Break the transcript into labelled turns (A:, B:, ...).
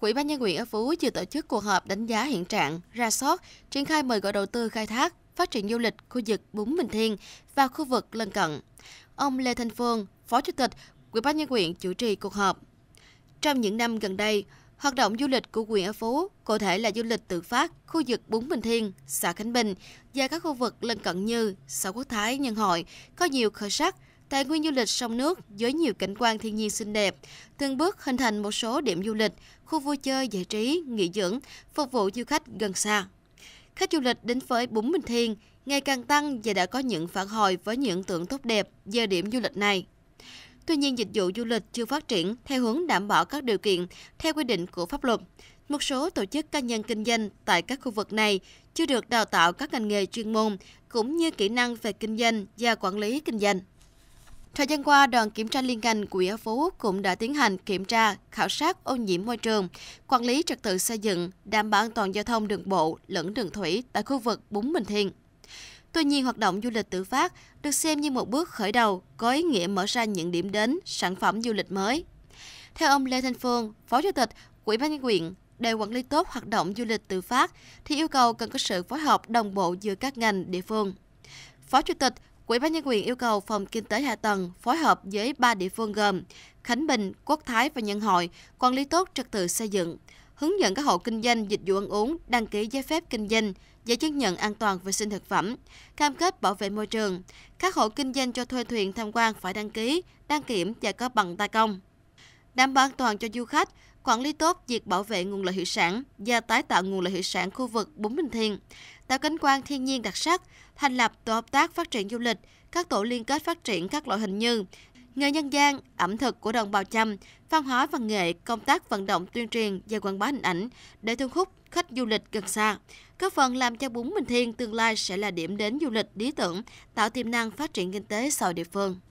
A: Quỹ ban nhân quyền ở Phú vừa tổ chức cuộc họp đánh giá hiện trạng, ra soát, triển khai mời gọi đầu tư khai thác, phát triển du lịch khu vực Bún Bình Thiên và khu vực lân cận. Ông Lê Thanh Phương, Phó Chủ tịch Quỹ ban nhân quyền chủ trì cuộc họp. Trong những năm gần đây, hoạt động du lịch của quyền ở Phú, cụ thể là du lịch tự phát, khu vực Bún Bình Thiên, xã Khánh Bình và các khu vực lân cận như xã Quốc Thái, Nhân Hội có nhiều khởi sắc – tài nguyên du lịch sông nước với nhiều cảnh quan thiên nhiên xinh đẹp, từng bước hình thành một số điểm du lịch, khu vui chơi giải trí, nghỉ dưỡng, phục vụ du khách gần xa. Khách du lịch đến với Bún Bình Thiên ngày càng tăng và đã có những phản hồi với những tượng tốt đẹp về điểm du lịch này. Tuy nhiên, dịch vụ du lịch chưa phát triển theo hướng đảm bảo các điều kiện theo quy định của pháp luật. Một số tổ chức cá nhân kinh doanh tại các khu vực này chưa được đào tạo các ngành nghề chuyên môn cũng như kỹ năng về kinh doanh và quản lý kinh doanh. Thời gian qua, đoàn kiểm tra liên ngành của Phú cũng đã tiến hành kiểm tra, khảo sát ô nhiễm môi trường, quản lý trật tự xây dựng, đảm bảo an toàn giao thông đường bộ lẫn đường thủy tại khu vực Bún Bình Thiên. Tuy nhiên, hoạt động du lịch tự phát được xem như một bước khởi đầu có ý nghĩa mở ra những điểm đến, sản phẩm du lịch mới. Theo ông Lê Thanh Phương, Phó Chủ tịch Ủy ban nhân quyền để quản lý tốt hoạt động du lịch tự phát thì yêu cầu cần có sự phối hợp đồng bộ giữa các ngành địa phương. Phó Chủ tịch Quỹ ban nhân quyền yêu cầu Phòng Kinh tế Hạ tầng phối hợp với ba địa phương gồm Khánh Bình, Quốc Thái và Nhân Hội quản lý tốt trật tự xây dựng, hướng dẫn các hộ kinh doanh dịch vụ ăn uống đăng ký giấy phép kinh doanh, giấy chứng nhận an toàn vệ sinh thực phẩm, cam kết bảo vệ môi trường. Các hộ kinh doanh cho thuê thuyền tham quan phải đăng ký, đăng kiểm và có bằng tay công. Đảm bảo an toàn cho du khách, quản lý tốt việc bảo vệ nguồn lợi thủy sản và tái tạo nguồn lợi thủy sản khu vực Bún Bình Thiên tạo cảnh quan thiên nhiên đặc sắc, thành lập tổ hợp tác phát triển du lịch, các tổ liên kết phát triển các loại hình như nghề nhân gian, ẩm thực của đồng bào Chăm, văn hóa văn nghệ, công tác vận động tuyên truyền và quảng bá hình ảnh để thu hút khách du lịch gần xa. góp phần làm cho Bún Bình Thiên tương lai sẽ là điểm đến du lịch lý tưởng, tạo tiềm năng phát triển kinh tế xã địa phương.